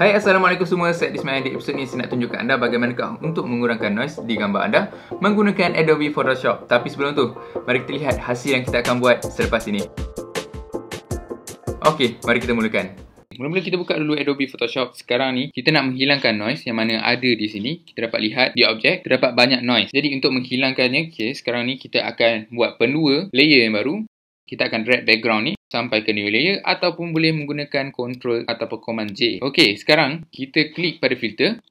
Hai Assalamualaikum semua Set this man di episode ni Saya nak tunjukkan anda bagaimana untuk mengurangkan noise di gambar anda Menggunakan Adobe Photoshop Tapi sebelum tu Mari kita lihat hasil yang kita akan buat selepas ini Okey, mari kita mulakan Mula-mula kita buka dulu Adobe Photoshop. Sekarang ni, kita nak menghilangkan noise yang mana ada di sini. Kita dapat lihat di objek, terdapat banyak noise. Jadi untuk menghilangkannya, okay, sekarang ni kita akan buat pendua layer yang baru. Kita akan drag background ni sampai ke new layer ataupun boleh menggunakan control atau command J. Okey, sekarang kita klik pada filter,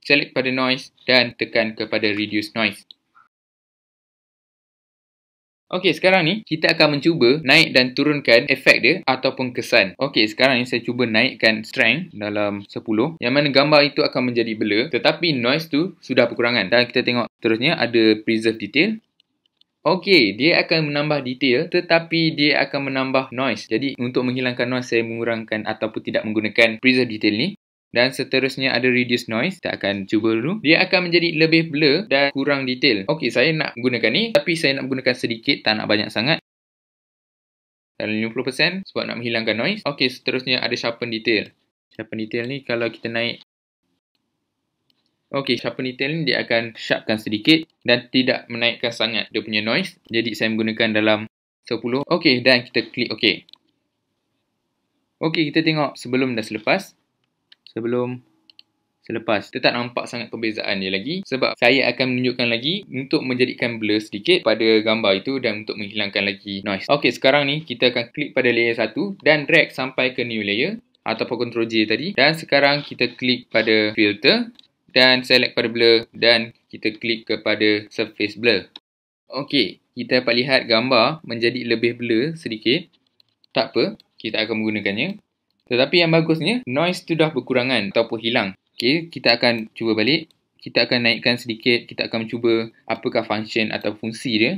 select pada noise dan tekan kepada reduce noise. Okey, sekarang ni kita akan mencuba naik dan turunkan efek dia ataupun kesan. Okey, sekarang ni saya cuba naikkan strength dalam 10 yang mana gambar itu akan menjadi blur tetapi noise tu sudah berkurangan. Dan kita tengok seterusnya ada preserve detail Okey, dia akan menambah detail tetapi dia akan menambah noise. Jadi untuk menghilangkan noise, saya mengurangkan ataupun tidak menggunakan preserve detail ni. Dan seterusnya ada reduce noise. Kita akan cuba dulu. Dia akan menjadi lebih blur dan kurang detail. Okey, saya nak gunakan ni tapi saya nak gunakan sedikit, tak nak banyak sangat. Dalam 50% sebab nak menghilangkan noise. Okey, seterusnya ada sharpen detail. Sharpen detail ni kalau kita naik Okey, sharpen detail ni dia akan sharpkan sedikit dan tidak menaikkan sangat dia punya noise. Jadi saya menggunakan dalam 10. Okey, dan kita klik okey. Okey, kita tengok sebelum dan selepas. Sebelum, selepas. Kita tak nampak sangat perbezaan dia lagi. Sebab saya akan menunjukkan lagi untuk menjadikan blur sedikit pada gambar itu dan untuk menghilangkan lagi noise. Okey, sekarang ni kita akan klik pada layer 1 dan drag sampai ke new layer. Ataupun control J tadi. Dan sekarang kita klik pada filter dan select pada blur dan kita klik kepada surface blur. Okey, kita dapat lihat gambar menjadi lebih blur sedikit. Tak apa, kita akan menggunakannya. Tetapi yang bagusnya, noise tu dah berkurangan ataupun hilang. Okey, kita akan cuba balik. Kita akan naikkan sedikit, kita akan cuba apakah function atau fungsi dia.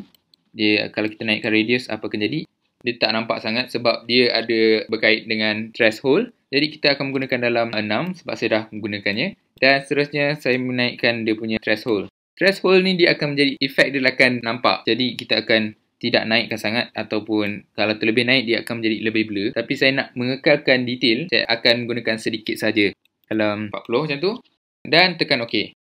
Dia kalau kita naikkan radius apa akan jadi? Dia tak nampak sangat sebab dia ada berkait dengan threshold. Jadi kita akan menggunakan dalam 6 sebab saya dah menggunakannya dan seterusnya saya menaikkan dia punya threshold. Threshold ni dia akan menjadi efek dia akan nampak. Jadi kita akan tidak naikkan sangat ataupun kalau terlebih naik dia akan menjadi lebih blur. Tapi saya nak mengekalkan detail, saya akan gunakan sedikit saja dalam 40 macam tu dan tekan OK.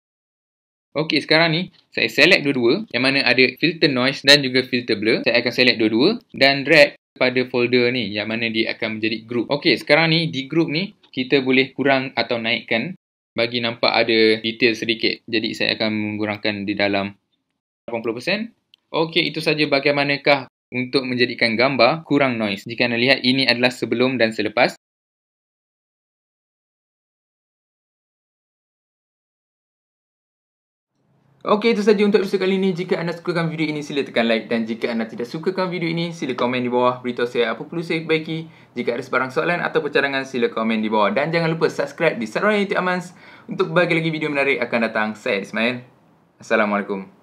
OK sekarang ni saya select dua-dua yang mana ada filter noise dan juga filter blur. Saya akan select dua-dua dan drag pada folder ni yang mana dia akan menjadi group. OK sekarang ni di group ni kita boleh kurang atau naikkan bagi nampak ada detail sedikit. Jadi saya akan mengurangkan di dalam 80%. Okey, itu saja bagaimanakah untuk menjadikan gambar kurang noise. Jika anda lihat, ini adalah sebelum dan selepas. Okey itu sahaja untuk episode kali ini. Jika anda sukakan video ini sila tekan like dan jika anda tidak sukakan video ini sila komen di bawah beritahu saya apa perlu saya perbaiki. Jika ada sebarang soalan atau percadangan sila komen di bawah dan jangan lupa subscribe di Sarawak Amans untuk bagi lagi video menarik akan datang. Saya Ismail. Assalamualaikum.